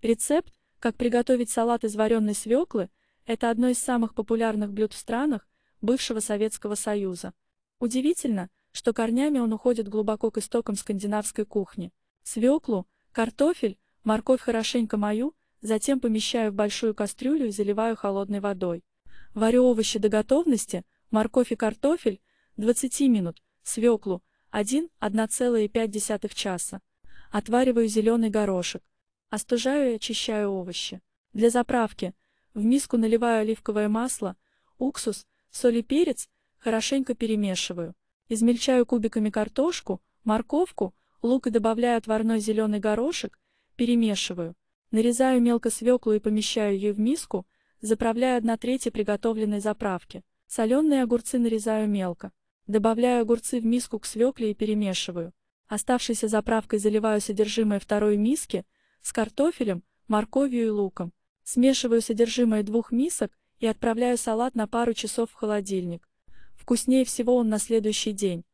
Рецепт, как приготовить салат из вареной свеклы, это одно из самых популярных блюд в странах бывшего Советского Союза. Удивительно, что корнями он уходит глубоко к истокам скандинавской кухни. Свеклу, картофель, морковь хорошенько мою, затем помещаю в большую кастрюлю и заливаю холодной водой. Варю овощи до готовности, морковь и картофель, 20 минут, свеклу, 1-1,5 часа. Отвариваю зеленый горошек. Остужаю и очищаю овощи. Для заправки в миску наливаю оливковое масло, уксус, соль и перец, хорошенько перемешиваю. Измельчаю кубиками картошку, морковку, лук и добавляю отварной зеленый горошек, перемешиваю. Нарезаю мелко свеклу и помещаю ее в миску, заправляю 1 треть приготовленной заправки. Соленые огурцы нарезаю мелко. Добавляю огурцы в миску к свекле и перемешиваю. Оставшейся заправкой заливаю содержимое второй миски – с картофелем, морковью и луком. Смешиваю содержимое двух мисок и отправляю салат на пару часов в холодильник. Вкуснее всего он на следующий день.